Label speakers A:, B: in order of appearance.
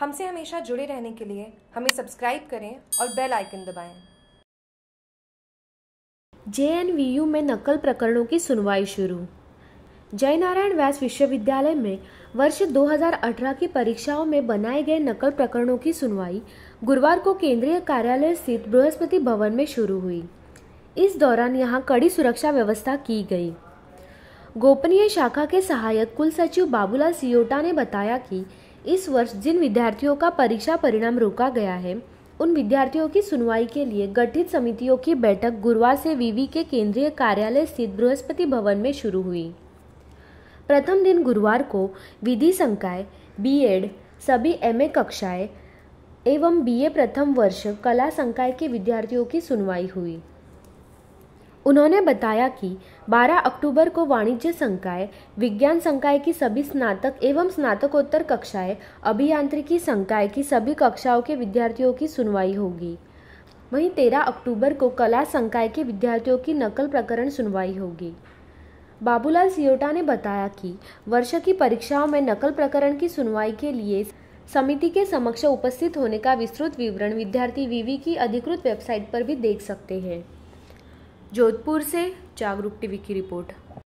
A: हमसे हमेशा जुड़े रहने के लिए हमें सब्सक्राइब करें और बेल आइकन दबाएं। जे में नकल प्रकरणों की सुनवाई शुरू जयनारायण व्यास विश्वविद्यालय में वर्ष 2018 की परीक्षाओं में बनाए गए नकल प्रकरणों की सुनवाई गुरुवार को केंद्रीय कार्यालय स्थित बृहस्पति भवन में शुरू हुई इस दौरान यहां कड़ी सुरक्षा व्यवस्था की गई गोपनीय शाखा के सहायक कुल सचिव बाबूलाल सियोटा ने बताया कि इस वर्ष जिन विद्यार्थियों का परीक्षा परिणाम रोका गया है उन विद्यार्थियों की सुनवाई के लिए गठित समितियों की बैठक गुरुवार से वीवी के केंद्रीय कार्यालय स्थित बृहस्पति भवन में शुरू हुई प्रथम दिन गुरुवार को विधि संकाय बीएड सभी एमए कक्षाएं एवं बीए प्रथम वर्ष कला संकाय के विद्यार्थियों की सुनवाई हुई उन्होंने बताया कि 12 अक्टूबर को वाणिज्य संकाय विज्ञान संकाय की सभी स्नातक एवं स्नातकोत्तर कक्षाएं अभियांत्रिकी संकाय की सभी कक्षाओं के विद्यार्थियों की सुनवाई होगी वहीं 13 अक्टूबर को कला संकाय के विद्यार्थियों की नकल प्रकरण सुनवाई होगी बाबूलाल सियोटा ने बताया कि वर्ष की परीक्षाओं में नकल प्रकरण की सुनवाई के लिए समिति के समक्ष उपस्थित होने का विस्तृत विवरण विद्यार्थी वीवी की अधिकृत वेबसाइट पर भी देख सकते हैं जोधपुर से जागरूक टीवी की रिपोर्ट